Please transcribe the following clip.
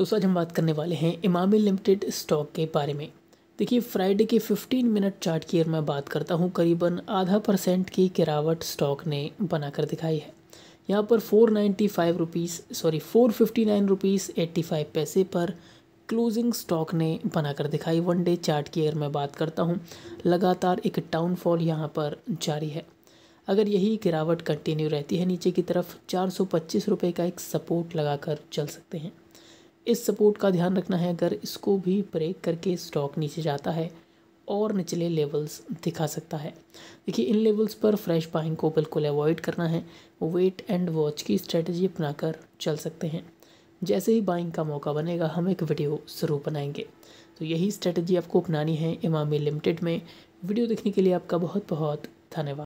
दोस्तों आज हम बात करने वाले हैं इमामी लिमिटेड स्टॉक के बारे में देखिए फ्राइडे के 15 मिनट चार्ट की अगर मैं बात करता हूँ करीबन आधा परसेंट की गिरावट स्टॉक ने बनाकर दिखाई है यहाँ पर four ninety five rupees sorry four fifty nine rupees eighty five पैसे पर क्लोजिंग स्टॉक ने बनाकर दिखाई वन डे चार्ट की अगर मैं बात करता हूँ लगातार एक डाउनफॉल यहाँ पर जारी है अगर यही गिरावट कंटिन्यू रहती है नीचे की तरफ चार सौ पच्चीस रुपये का एक सपोर्ट लगाकर चल सकते हैं इस सपोर्ट का ध्यान रखना है अगर इसको भी ब्रेक करके स्टॉक नीचे जाता है और निचले लेवल्स दिखा सकता है देखिए इन लेवल्स पर फ्रेश बाइंग को बिल्कुल अवॉइड करना है वेट एंड वॉच की स्ट्रेटजी अपनाकर चल सकते हैं जैसे ही बाइंग का मौका बनेगा हम एक वीडियो ज़रूर बनाएंगे तो यही स्ट्रेटजी आपको अपनानी है इमामी लिमिटेड में वीडियो देखने के लिए आपका बहुत बहुत धन्यवाद